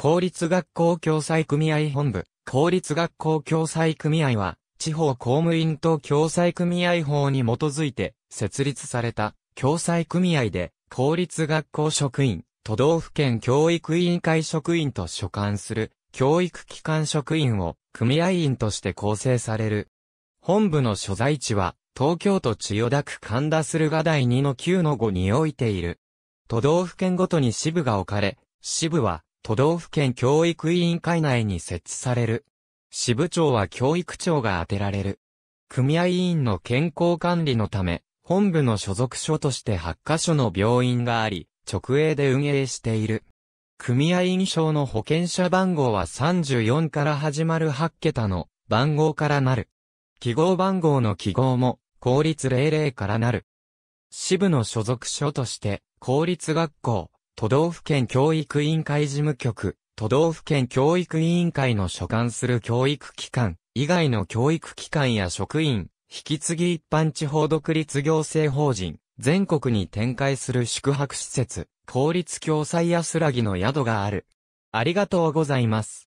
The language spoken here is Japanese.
公立学校共済組合本部、公立学校共済組合は、地方公務員等共済組合法に基づいて、設立された、共済組合で、公立学校職員、都道府県教育委員会職員と所管する、教育機関職員を、組合員として構成される。本部の所在地は、東京都千代田区神田駿河台2の9の5においている。都道府県ごとに支部が置かれ、支部は都道府県教育委員会内に設置される。支部長は教育長が当てられる。組合委員の健康管理のため、本部の所属所として8カ所の病院があり、直営で運営している。組合員証の保険者番号は34から始まる8桁の番号からなる。記号番号の記号も、公立00からなる。支部の所属所として、公立学校、都道府県教育委員会事務局、都道府県教育委員会の所管する教育機関、以外の教育機関や職員、引き継ぎ一般地方独立行政法人、全国に展開する宿泊施設、公立共済安らぎの宿がある。ありがとうございます。